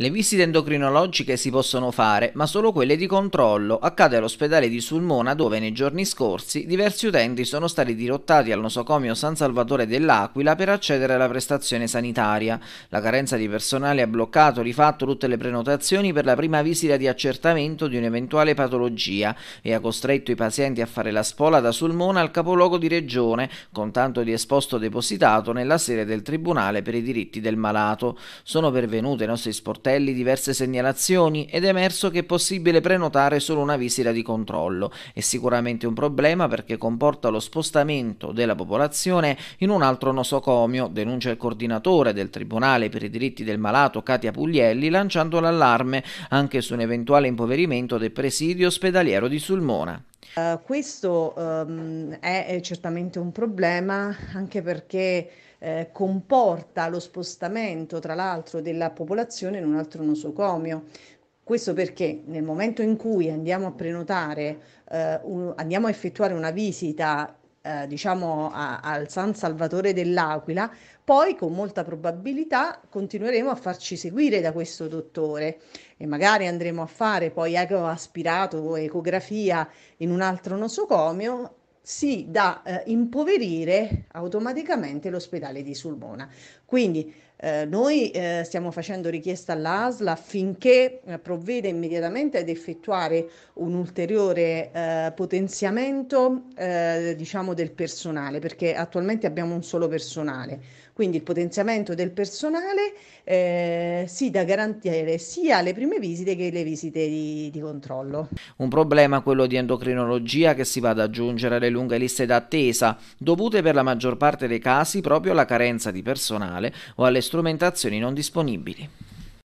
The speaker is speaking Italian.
Le visite endocrinologiche si possono fare, ma solo quelle di controllo. Accade all'ospedale di Sulmona dove nei giorni scorsi diversi utenti sono stati dirottati al nosocomio San Salvatore dell'Aquila per accedere alla prestazione sanitaria. La carenza di personale ha bloccato di fatto tutte le prenotazioni per la prima visita di accertamento di un'eventuale patologia e ha costretto i pazienti a fare la spola da Sulmona al capoluogo di regione con tanto di esposto depositato nella sede del Tribunale per i diritti del malato. Sono pervenute i nostri sportelli cartelli diverse segnalazioni ed è emerso che è possibile prenotare solo una visita di controllo. È sicuramente un problema perché comporta lo spostamento della popolazione in un altro nosocomio, denuncia il coordinatore del Tribunale per i diritti del malato Katia Puglielli lanciando l'allarme anche su un eventuale impoverimento del presidio ospedaliero di Sulmona. Uh, questo um, è, certamente un problema anche perché eh, comporta lo spostamento, tra l'altro, della popolazione in un altro nosocomio. Questo perché nel momento in cui andiamo a prenotare, eh, un, andiamo a effettuare una visita eh, diciamo a, al San Salvatore dell'Aquila, poi con molta probabilità continueremo a farci seguire da questo dottore e magari andremo a fare poi eco o ecografia in un altro nosocomio sì da eh, impoverire automaticamente l'ospedale di Sulmona. Quindi eh, noi eh, stiamo facendo richiesta all'ASL affinché eh, provveda immediatamente ad effettuare un ulteriore eh, potenziamento eh, diciamo del personale, perché attualmente abbiamo un solo personale. Quindi il potenziamento del personale sì da garantire sia alle prime visite che alle visite di, di controllo. Un problema quello di endocrinologia che si va ad aggiungere alle lunghe liste d'attesa, dovute per la maggior parte dei casi proprio alla carenza di personale o alle strumentazioni non disponibili.